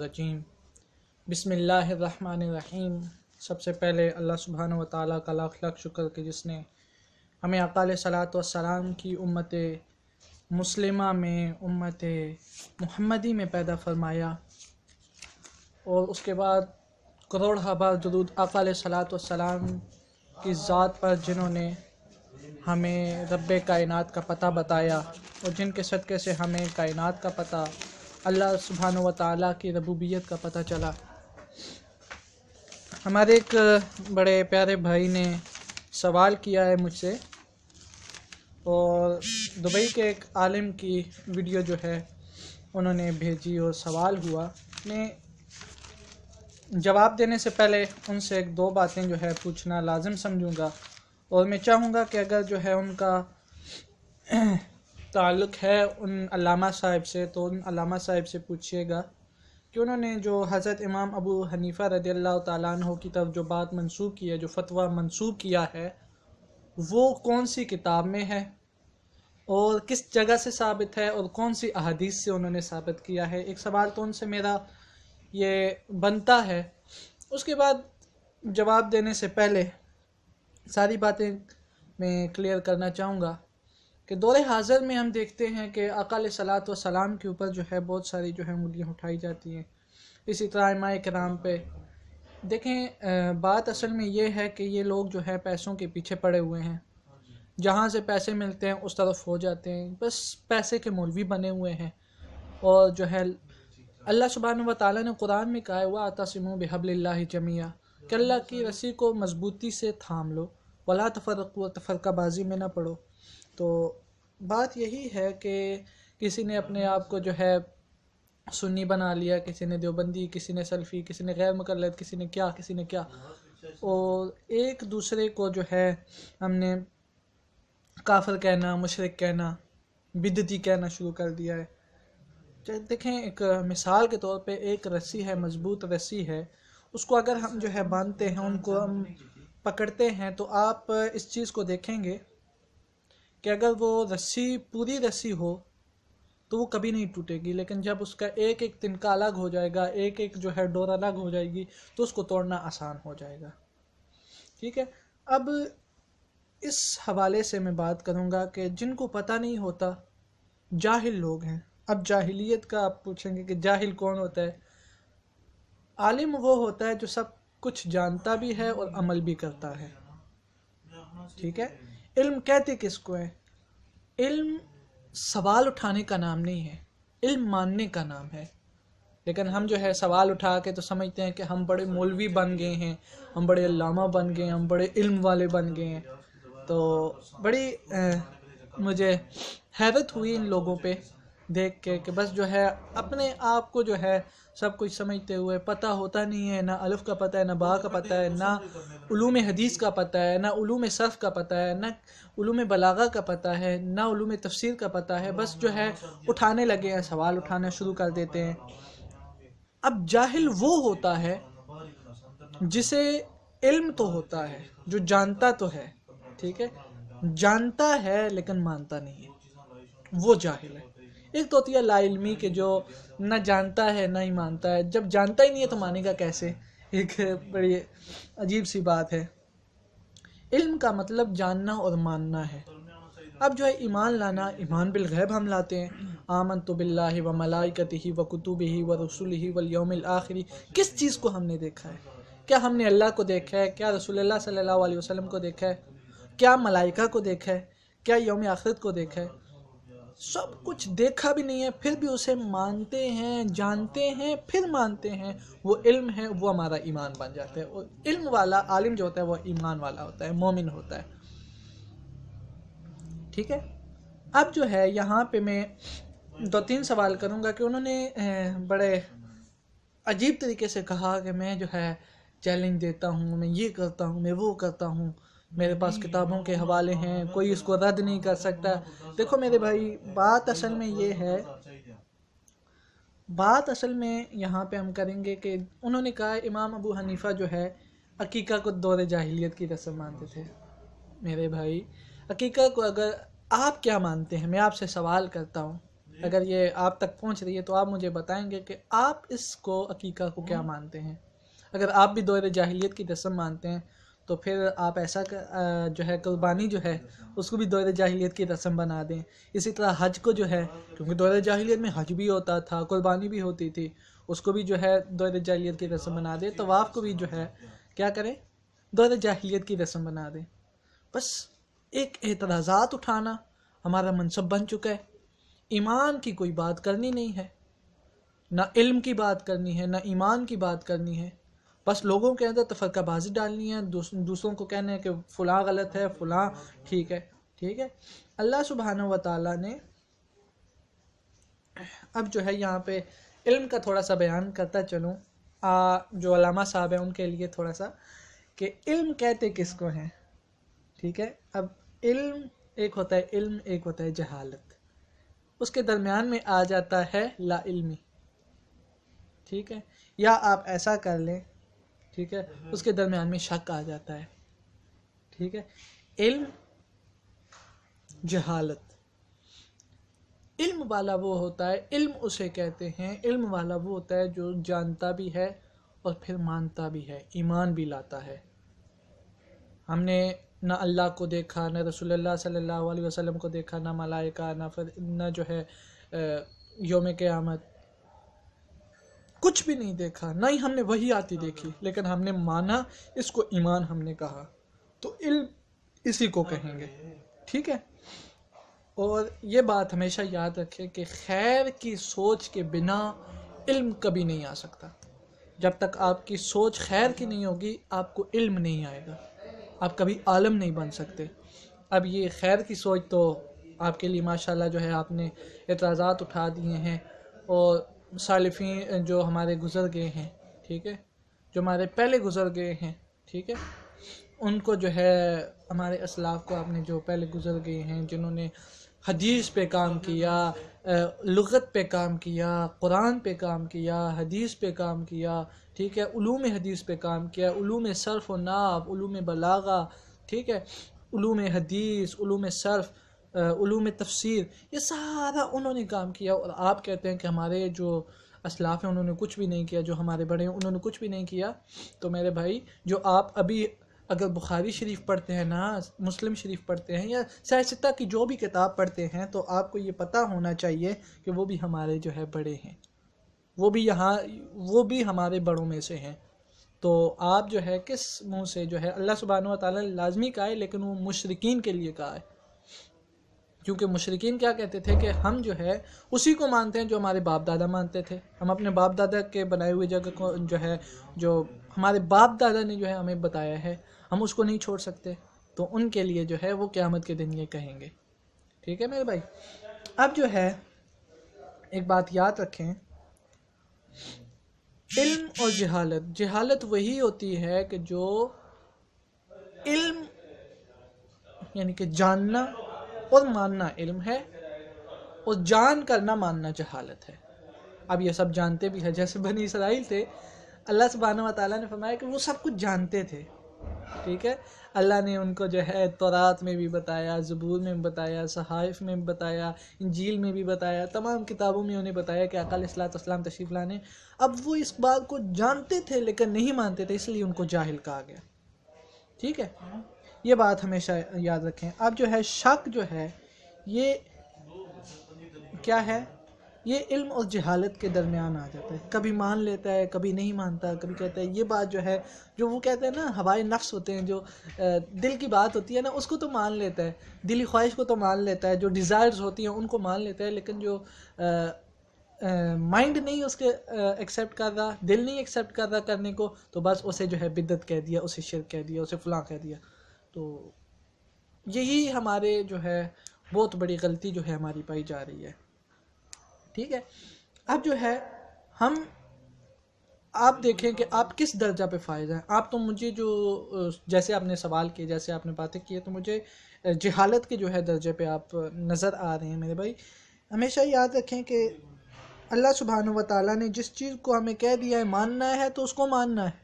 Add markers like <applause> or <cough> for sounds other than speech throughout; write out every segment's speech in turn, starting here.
रजीम बिसमीम सबसे पहले अल्लाह सुबहान व ताली का लाख लाख शुक्र के जिसने हमें अकाल सलात की उम्मत मुस्लिमा में उम्मत मुहमदी में पैदा फरमाया और उसके बाद करोड़ हबार जदूद अकाल सलात की ज़ात पर जिन्होंने हमें रब कायनात का पता बताया और जिनके सदक़े से हमें कायनात का पता अल्लाह सुबहान व ताली की रबूबियत का पता चला हमारे एक बड़े प्यारे भाई ने सवाल किया है मुझसे और दुबई के एक आलिम की वीडियो जो है उन्होंने भेजी और सवाल हुआ ने जवाब देने से पहले उनसे एक दो बातें जो है पूछना लाजम समझूंगा और मैं चाहूँगा कि अगर जो है उनका ताल्लुक है उन अलामा साहब से तो उन अलामा साहब से पूछिएगा कि उन्होंने जो हज़रत इमाम अबू हनीफ़ा रदी अल्लाह तु की तरफ जो बात मंसूब की है जो फतवा मंसूब किया है वो कौन सी किताब में है और किस जगह से साबित है और कौन सी अहदीस से उन्होंने साबित किया है एक सवाल तो उनसे मेरा ये बनता है उसके बाद जवाब देने से पहले सारी बातें मैं क्लियर करना चाहूँगा कि दौरे हाजिर में हम देखते हैं कि अकाल सलात सलाम के ऊपर जो है बहुत सारी जो है उंगलियाँ उठाई जाती हैं इसी तरह के कराम पर देखें बात असल में ये है कि ये लोग जो है पैसों के पीछे पड़े हुए हैं जहाँ से पैसे मिलते हैं उस तरफ हो जाते हैं बस पैसे के मौलवी बने हुए हैं और जो है अल्लाह सुबहान व ने कुरान में कहा हुआ आता सिमो बेहबल जमिया कि अल्लाह की रस्सी को मजबूती से थाम लो वला तफरक व बाजी में ना पड़ो तो बात यही है कि किसी ने अपने आप को जो है सुन्नी बना लिया किसी ने देवबंदी किसी ने सेल्फ़ी किसी ने गैर मुकलद किसी ने क्या किसी ने क्या और एक दूसरे को जो है हमने काफर कहना मशरक कहना बिदती कहना शुरू कर दिया है देखें एक मिसाल के तौर पे एक रस्सी है मज़बूत रस्सी है उसको अगर हम जो है बांधते हैं उनको हम पकड़ते हैं तो आप इस चीज़ को देखेंगे कि अगर वो रस्सी पूरी रस्सी हो तो वो कभी नहीं टूटेगी लेकिन जब उसका एक एक तिनका अलग हो जाएगा एक एक जो है डोर अलग हो जाएगी तो उसको तोड़ना आसान हो जाएगा ठीक है अब इस हवाले से मैं बात करूँगा कि जिनको पता नहीं होता जाहिल लोग हैं अब जाहिलियत का आप पूछेंगे कि जाहिल कौन होता है आलिम वो होता है जो सब कुछ जानता भी है और अमल भी करता है ठीक है इल्म कहते किसको है इल्म सवाल उठाने का नाम नहीं है इल्म मानने का नाम है लेकिन हम जो है सवाल उठा के तो समझते हैं कि हम बड़े मौलवी बन गए हैं हम बड़े लामा बन गए हैं हम बड़े इल्म वाले बन गए हैं तो बड़ी आ, मुझे हैरत हुई इन लोगों पे देख के कि बस जो है अपने आप को जो है सब कुछ समझते हुए पता होता नहीं है ना अलफ़ का पता है ना बा का पता है ना उलूम हदीस का पता है ना उलूम सर्फ़ का पता है ना उलूम बलागा का पता है ना उलूम तफसीर का पता है बस जो है उठाने लगे हैं सवाल उठाना शुरू कर देते हैं अब जाहिल वो होता है जिसे इल्म तो होता है जो जानता तो है ठीक है जानता है लेकिन मानता नहीं है वो जाहिल है एक तो होती है लाइलमी के जो ना जानता है ना ही मानता है जब जानता ही नहीं है तो मानेगा कैसे एक बड़ी अजीब सी बात है इल्म का मतलब जानना और मानना है अब जो है ईमान लाना ईमान बिलगैब हम लाते हैं आमन तो बिल्ला व मलाइकत ही व कुतुब ही व रसूल ही वलयम आखिरी किस चीज़ को हमने देखा है क्या हमने अल्लाह को देखा है क्या रसूल सल्ला वसलम को देखा है क्या मलाइका को देखा है क्या योम आखिरत को देखा है सब कुछ देखा भी नहीं है फिर भी उसे मानते हैं जानते हैं फिर मानते हैं वो इल्म है वो हमारा ईमान बन जाता है और इल्म वाला आलिम जो होता है वो ईमान वाला होता है मोमिन होता है ठीक है अब जो है यहाँ पे मैं दो तीन सवाल करूँगा कि उन्होंने बड़े अजीब तरीके से कहा कि मैं जो है चैलेंज देता हूँ मैं ये करता हूँ मैं वो करता हूँ मेरे पास किताबों के हवाले हैं कोई इसको रद्द नहीं कर सकता देखो मेरे भाई बात असल में ये है बात असल में यहाँ पे हम करेंगे कि उन्होंने कहा इमाम अबू हनीफ़ा जो है अकीका को दौर जाहिलियत की रस्म मानते थे मेरे भाई अकीका को अगर आप क्या मानते हैं मैं आपसे सवाल करता हूँ अगर ये आप तक पहुँच रही है तो आप मुझे बताएंगे कि आप इसको अकीका को क्या हम्म। मानते हैं अगर आप भी दौर जाहिलियत की रस्म मानते हैं तो फिर आप ऐसा कर, जो है कुर्बानी जो है उसको भी दौर जाहिलियत की रस्म बना दें इसी तरह हज को जो है क्योंकि दौरे जाहिलियत में हज भी होता था कुर्बानी भी होती थी उसको भी जो है दौरे जाहिलियत की रस्म बना दें तवाफ़ को भी जो है क्या करें दौरे जाहिलियत की रस्म बना दें बस एक एतराज़ात उठाना हमारा मनसब बन चुका है ईमान की कोई बात करनी नहीं है ना इल्म की बात करनी है ना ईमान की बात करनी है बस लोगों के अंदर तफरकाबाजी डालनी है दूसरों को कहना है कि फ़लाँ गलत है फ़लाँ ठीक है ठीक है अल्लाह सुबहान व ने अब जो है यहाँ पे इल्म का थोड़ा सा बयान करता चलूँ जो अलामा साहब हैं उनके लिए थोड़ा सा कि इल्म कहते किसको हैं ठीक है अब इल्म एक होता है इल्म एक होता है जहालत उसके दरमियान में आ जाता है ला इल्मी ठीक है या आप ऐसा कर लें ठीक है हम्म। उसके दरमियान में शक आ जाता है ठीक है इल्म जहालत इल्म वाला वो होता है इल्म उसे कहते हैं इल्म वाला वो होता है जो जानता भी है और फिर मानता भी है ईमान भी लाता है हमने ना अल्लाह को देखा ना रसूलुल्लाह सल्लल्लाहु अलैहि वसल्लम को देखा ना मलाइका ना फिर ना जो है योम क़यामत कुछ भी नहीं देखा ना ही हमने वही आती हाँ, देखी हाँ। लेकिन हमने माना इसको ईमान हमने कहा तो इल इसी को कहेंगे हाँ, ठीक है और ये बात हमेशा याद रखें कि खैर की सोच के बिना इल्म कभी नहीं आ सकता जब तक आपकी सोच खैर की नहीं होगी आपको इल्म नहीं आएगा आप कभी आलम नहीं बन सकते अब ये खैर की सोच तो आपके लिए माशाल्लाह जो है आपने एतराज़ात उठा दिए हैं और सालफी जो हमारे गुज़र गए हैं ठीक है जो हमारे पहले गुज़र गए हैं ठीक है उनको जो है हमारे असलाफ को आपने जो पहले गुज़र गए हैं जिन्होंने हदीस पे काम किया लगत पे काम किया कुरान पे काम किया हदीस पे काम किया ठीक है उलूम हदीस पे काम किया उलूम सरफ़ व नाब उलूम बलागा ठीक है उलूम हदीस उलूम सरफ़ उलूम तफसर ये सारा उन्होंने काम किया और आप कहते हैं कि हमारे जो असलाफ हैं उन्होंने कुछ भी नहीं किया जो हमारे बड़े हैं उन्होंने कुछ भी नहीं किया तो मेरे भाई जो आप अभी अगर बुखारी शरीफ पढ़ते हैं ना मुस्लिम शरीफ पढ़ते हैं या सहसता की जो भी किताब पढ़ते हैं तो आपको ये पता होना चाहिए कि वो भी हमारे जो है बड़े हैं वो भी यहाँ वो भी हमारे बड़ों में से हैं तो आप जो है किस मुंह से जो है अल्लाह सुबहान तजमी लाजमी का है लेकिन वो मुशरकिन के लिए कहा है क्योंकि मुशरकिन क्या कहते थे कि हम जो है उसी को मानते हैं जो हमारे बाप दादा मानते थे हम अपने बाप दादा के बनाए हुए जगह को जो है जो हमारे बाप दादा ने जो है हमें बताया है हम उसको नहीं छोड़ सकते तो उनके लिए जो है वो क़्यामत के दिन ये कहेंगे ठीक है मेरे भाई अब जो है एक बात याद रखें इल्म और जहालत जहालत वही होती है कि जो इल्म यानी कि जानना और मानना इल्म है और जान करना मानना जहालत है अब ये सब जानते भी हैं जैसे बनी इसराइल थे अल्लाह सुबहाना ताली ने फरमाया कि वो सब कुछ जानते थे ठीक है अल्लाह ने उनको जो है तौरात में भी बताया ज़बूर में भी बताया सहाइफ में भी बताया इंजील में भी बताया तमाम किताबों में उन्हें बताया कि अकाल असलातम तशरीफ़ लाने अब वो इस बात को जानते थे लेकिन नहीं मानते थे इसलिए उनको जाहिल कहा गया ठीक है ये बात हमेशा याद रखें अब जो है शक जो है ये क्या है ये इल्म और जहालत के दरमियान आ जाता है कभी मान लेता है कभी नहीं मानता कभी कहता है ये बात जो है जो वो कहते हैं ना हवाए नफ्स होते हैं जो दिल की बात होती है ना उसको तो मान लेता है दिली ख्वाहिश को तो मान लेता है जो डिज़ायर्स होती हैं उनको मान लेता है लेकिन जो माइंड नहीं उसके एक्सेप्ट कर रहा दिल नहीं एक्सेप्ट कर रहा करने को तो बस उसे जो है बिद्दत कह दिया उसे शिर कह दिया उसे फ़लाँ कह दिया तो यही हमारे जो है बहुत बड़ी गलती जो है हमारी पाई जा रही है ठीक है अब जो है हम आप देखें कि आप किस दर्जा पे फायज हैं आप तो मुझे जो जैसे आपने सवाल किए जैसे आपने बातें की है तो मुझे जहालत के जो है दर्जे पे आप नज़र आ रहे हैं मेरे भाई हमेशा याद रखें कि अल्लाह सुबहान व ताली ने जिस चीज़ को हमें कह दिया है मानना है तो उसको मानना है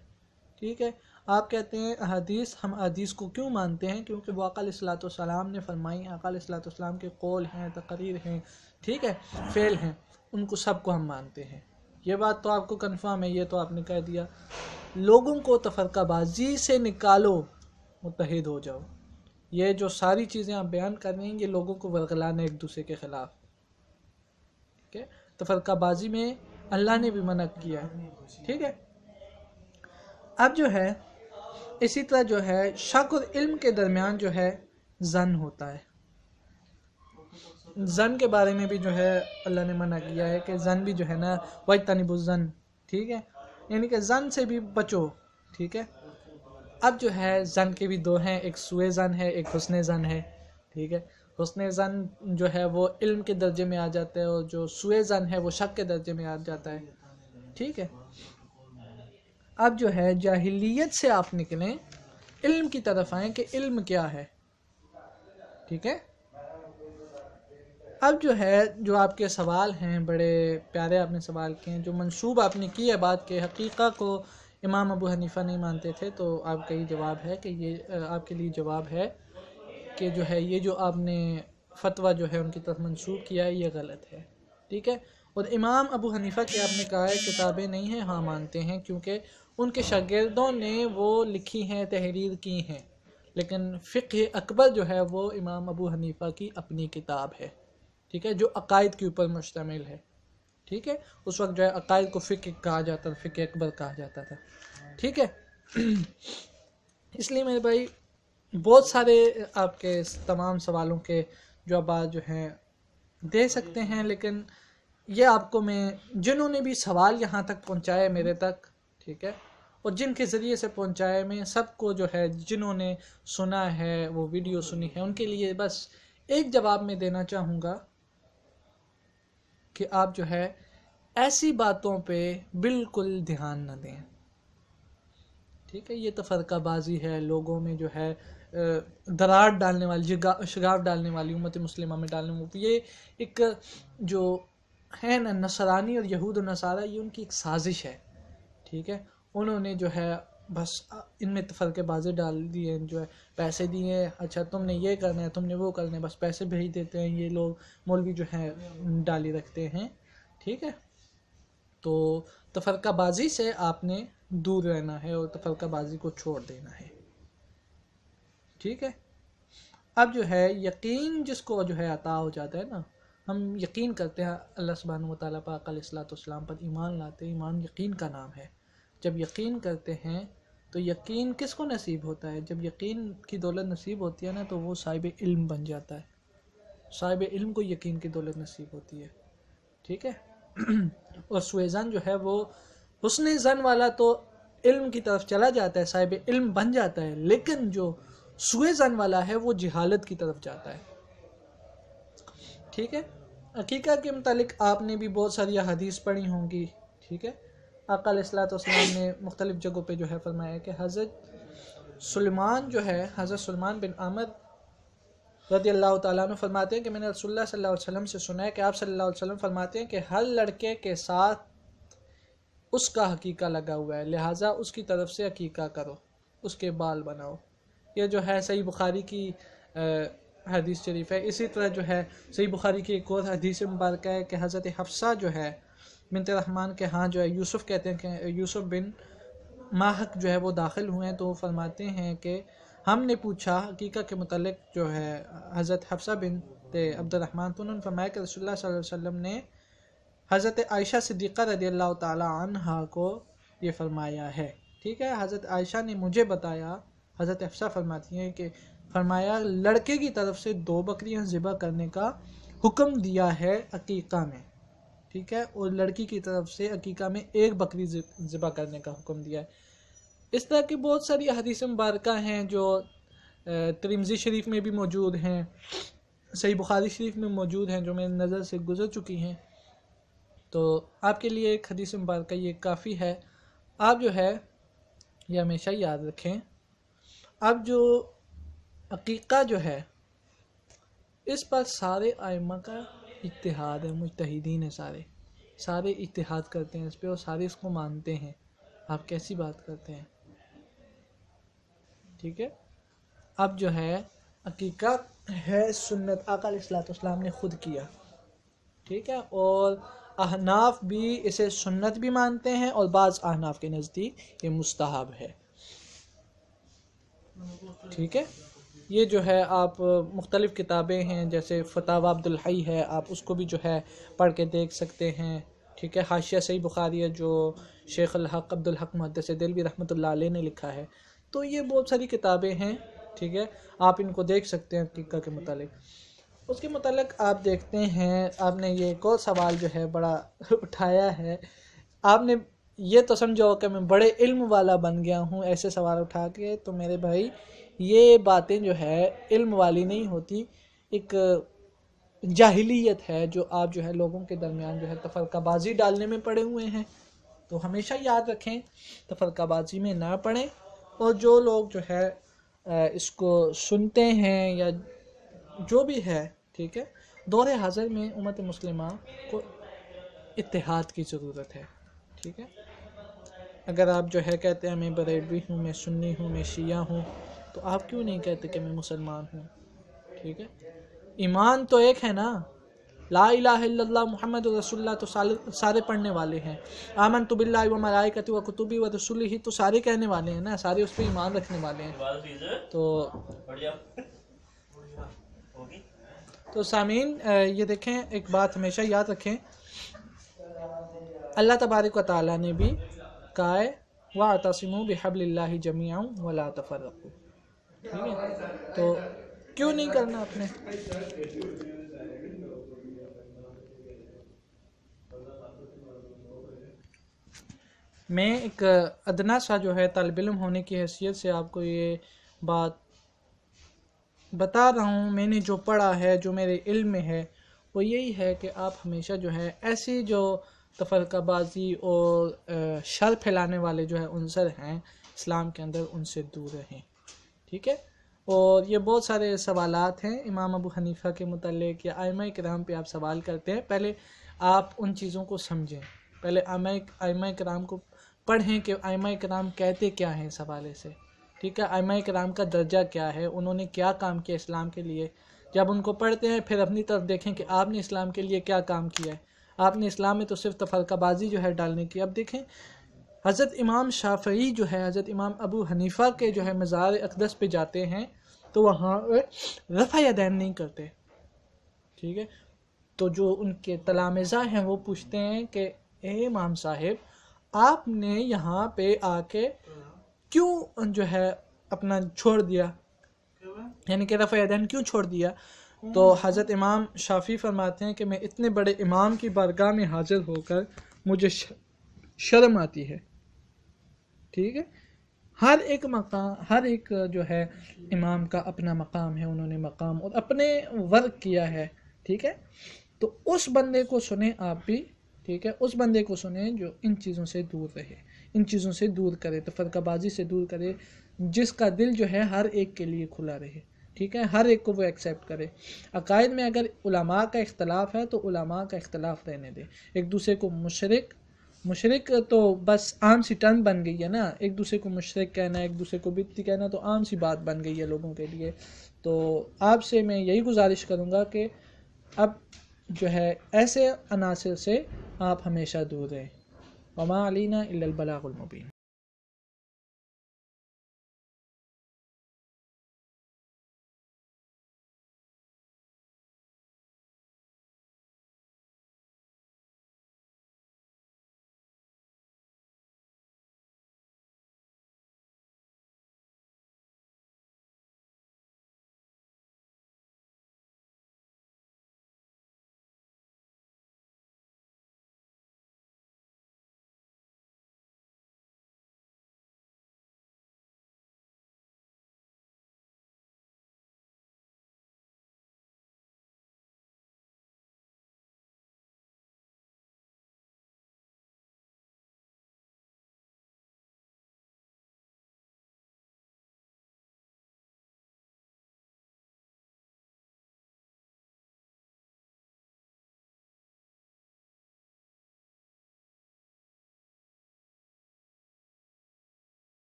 ठीक है आप कहते हैं हदीस हम हदीस को क्यों मानते हैं क्योंकि वो अकल सलाम ने फरमाई अकल सलाम के कौल हैं तकरीर हैं ठीक है फेल हैं उनको सबको हम मानते हैं ये बात तो आपको कन्फर्म है ये तो आपने कह दिया लोगों को तफरकाबाजी से निकालो मुतहद हो जाओ ये जो सारी चीज़ें आप बयान कर रहे हैं ये लोगों को वर्गलाना एक दूसरे के ख़िलाफ़ ठीक है तफरकाबाजी में अल्लाह ने भी मना किया है ठीक है अब जो है इसी तरह जो है शक और इल्म के दरमियान जो है जन होता है जन के बारे में भी जो है अल्लाह ने मना किया है कि जन भी जो है ना वज तनिबुजन ठीक है यानी कि जन से भी बचो ठीक है अब जो है जन के भी दो हैं एक सुए जन है एक हुसन जन है ठीक है हुसन जन जो है वो इल्म के दर्जे में आ जाता है और जो सुए जन है वो शक के दर्जे में आ जाता है ठीक है अब जो है जाहिलियत से आप निकलें इल्म की तरफ आएँ कि इल्म क्या है ठीक है अब जो है जो आपके सवाल हैं बड़े प्यारे आपने सवाल किए हैं जो मंसूब आपने की है बात के हकीक़ा को इमाम अबू हनीफ़ा नहीं मानते थे तो आपका ये जवाब है कि ये आपके लिए जवाब है कि जो है ये जो आपने फतवा जो है उनकी तरफ मंसूब किया है ये गलत है ठीक है और इमाम अबू हनीफ़ा की आपने कहा है किताबें नहीं हैं हाँ मानते हैं क्योंकि उनके शागिर्दों ने वो लिखी हैं तहरीर की हैं लेकिन फ़िक्र अकबर जो है वो इमाम अबू हनीफ़ा की अपनी किताब है ठीक है जो अकायद के ऊपर मुश्तमिल है ठीक है उस वक्त जो है अकायद को फ़िक्र कहा जाता था फ़िक्र अकबर कहा जाता था ठीक है <clears throat> इसलिए मेरे भाई बहुत सारे आपके तमाम सवालों के जो आप जो हैं दे सकते हैं लेकिन ये आपको मैं जिन्होंने भी सवाल यहाँ तक पहुँचाया मेरे तक ठीक है और जिनके ज़रिए से पहुँचाया मैं सबको जो है जिन्होंने सुना है वो वीडियो सुनी है उनके लिए बस एक जवाब मैं देना चाहूँगा कि आप जो है ऐसी बातों पे बिल्कुल ध्यान ना दें ठीक है ये तो फ़र्काबाजी है लोगों में जो है दरार डालने वाली शगाव डालने वाली उम्मत मुस्लिमा में डालने वाली ये एक जो है ना नसरानी और यहूद और नसारा ये उनकी एक साजिश है ठीक है उन्होंने जो है बस इनमें तफरकेबाजी डाल दिए जो है पैसे दिए अच्छा तुमने ये करना है तुमने वो करना है बस पैसे भेज देते हैं ये लोग मौलवी जो है डाली रखते हैं ठीक है तो तफरकाबाजी से आपने दूर रहना है और तफरकाबाजी को छोड़ देना है ठीक है अब जो है यकीन जिसको जो है अता हो जाता है ना हम यकीन करते हैं अल्लाह सुबहान ताली पाक अलसलाम पर ईमान लाते ईमान यकीन का नाम है जब यकीन करते हैं तो यकीन किस को नसीब होता है जब यकीन की दौलत नसीब होती है ना तो वो साहिब इल्म बन जाता है साहिब इल्म को यकीन की दौलत नसीब होती है ठीक है <clears throat> और सुजन जो है वो हसन जन वाला तो इल्म की तरफ चला जाता है साहिब इल्म बन जाता है लेकिन जो सुजन वाला है वो जहालत की तरफ जाता है ठीक है अकीका के मतलब आपने भी बहुत सारी हदीस पढ़ी होंगी ठीक है अकल असलाम ने मुख्तलिफ़ जगहों पर जो है फरमाया कि हज़रत सलमान जो है हज़रत सलमान बिन आमद रदी अल्लाह तु फरमाते हैं कि मैंने रसोल्ला सल्लल्लाहु से सुना है कि आप सल्ला वसम फरमाते हैं कि हर लड़के के साथ उसका हकीका लगा हुआ है लिहाजा उसकी तरफ से हकीका करो उसके बाल बनाओ यह जो है सही बुखारी की हदीस शरीफ है इसी तरह जो है सही बुखारी की एक और हदीस मुबारक है कि हज़रत हफ्सा जो है मिनत रहमान के हाँ जो है यूसुफ़ कहते हैं कि यूसुफ़ बिन माहक जो है वो दाखिल हुए हैं तो वो फरमाते हैं कि हमने पूछा हकीका के मतलब जो है हज़रत हफ्सा बिन अब्दुलरहमान तो उन्होंने फरमाया कि रसोल्ला वसम ने हज़रत आयशा सिद्दीक़ा रदी अल्लाह तहा को ये फरमाया है ठीक है हज़रत आयशा ने मुझे बताया हज़रत अफसा फरमाती हैं कि फरमाया लड़के की तरफ से दो बकरियां ज़िबा करने का हुक्म दिया है अकीका में ठीक है और लड़की की तरफ से अकीका में एक बकरी ज़िबा करने का हुक्म दिया है इस तरह की बहुत सारी हदीस मुबारक हैं जो तरीमजी शरीफ में भी मौजूद हैं सही बुखारी शरीफ में मौजूद हैं जो मेरी नज़र से गुजर चुकी हैं तो आपके लिए एक हदीस मुबारक ये काफ़ी है आप जो है ये हमेशा याद रखें आप जो अकीका जो है इस पर सारे आयमा का इतिहाद है मुतहदीन है सारे सारे इतिहाद करते हैं इस पर और सारे इसको मानते हैं आप कैसी बात करते हैं ठीक है अब जो है अकीका है सुन्नत अकलाम ने ख़ुद किया ठीक है और अहनाफ भी इसे सुन्नत भी मानते हैं और बाज़ अहनाफ के नज़दीक ये मुस्तहब है ठीक है ये जो है आप मुख्तलिफ़ किताबें हैं जैसे फतावा अब्दुलहई है आप उसको भी जो है पढ़ के देख सकते हैं ठीक है हाशिया सही बुखारी है जो शेख हक अब्दुल हक मुहदस दिलवी रहमत ने लिखा है तो ये बहुत सारी किताबें हैं ठीक है आप इनको देख सकते हैं हकीका के मतलब उसके मतलब आप देखते हैं आपने ये एक और सवाल जो है बड़ा <laughs> उठाया है आपने ये तो समझो कि मैं बड़े इल्म वाला बन गया हूँ ऐसे सवाल उठा के तो मेरे भाई ये बातें जो है इल्म वाली नहीं होती एक जाहिलियत है जो आप जो है लोगों के दरमियान जो है तफरकाबाजी डालने में पड़े हुए हैं तो हमेशा याद रखें तफरकाबाजी में ना पड़ें और जो लोग जो है इसको सुनते हैं या जो भी है ठीक है दौर हाजिर में उमत मुस्लिम को इतिहाद की ज़रूरत है ठीक है अगर आप जो है कहते हैं मैं बरेलवी हूँ मैं सुन्नी हूँ मैं शिया हूँ तो आप क्यों नहीं कहते कि मैं मुसलमान हूँ ठीक है ईमान तो एक है ना ला ला मोहम्मद रसुल्ला तो सारे पढ़ने वाले हैं आमन तो बिल्ला व मलाइकत व कुतुबी व रसुल ही तो सारे कहने वाले हैं ना सारे उस पर ईमान रखने वाले हैं तो तो सामीन ये देखें एक बात हमेशा याद रखें अल्लाह तबारक ताली ने भी कहा वातसम बहबल्ला जमिया वला तफरकू ठीक है तो क्यों नहीं करना आपने मैं एक अदना सा जो है तालब इम होने की हैसियत से आपको ये बात बता रहा हूँ मैंने जो पढ़ा है जो मेरे इल्म में है वो यही है कि आप हमेशा जो है ऐसी जो तफरकाबाजी और शर फैलाने वाले जो है अनसर हैं इस्लाम के अंदर उनसे दूर रहें ठीक है और ये बहुत सारे सवाल हैं इमाम अबू हनीफ़ा के मतलब या आयमा कराम पे आप सवाल करते हैं पहले आप उन चीज़ों को समझें पहले आमा आयमा कराम को पढ़ें कि आयमा कराम कहते क्या हैं इस हवाले से ठीक है आयमा कराम का दर्जा क्या है उन्होंने क्या काम किया इस्लाम के लिए जब उनको पढ़ते हैं फिर अपनी तरफ देखें कि आपने इस्लाम के लिए क्या काम किया है आपने इस्लाम में तो सिर्फ तफरकाबाजी जो है डालने की अब देखें हज़रत इमाम शाफी जो है हज़रत इमाम अबू हनीफ़ा के जो है मज़ार अकदस पे जाते हैं तो वहाँ रफ़ा यदैन नहीं करते ठीक है तो जो उनके तलामज़ा हैं वो पूछते हैं कि ए इमाम साहब आपने यहाँ पे आके क्यों जो है अपना छोड़ दिया यानी कि रफ़ा यदैन क्यों छोड़ दिया तो हज़रत इमाम शाफी फरमाते हैं कि मैं इतने बड़े इमाम की बारगाह में हाजिर होकर मुझे शर्म आती है ठीक है हर एक मकाम हर एक जो है इमाम का अपना मकाम है उन्होंने मकाम और अपने वर्क किया है ठीक है तो उस बंदे को सुने आप भी ठीक है उस बंदे को सुने जो इन चीज़ों से दूर रहे इन चीज़ों से दूर करे तो फर्काबाजी से दूर करे जिसका दिल जो है हर एक के लिए खुला रहे ठीक है हर एक को वो एक्सेप्ट करे अकायद में अगर उलमा का इख्तलाफ है तो उलमा का इख्तलाफ रहने दे एक दूसरे को मुशरक मुशरक तो बस आम सी टर्म बन गई है ना एक दूसरे को मुशरक कहना एक दूसरे को बित्ती कहना तो आम सी बात बन गई है लोगों के लिए तो आपसे मैं यही गुजारिश करूँगा कि अब जो है ऐसे अनासर से आप हमेशा दूर रहें वमा अलीना इल्लबलामुबीन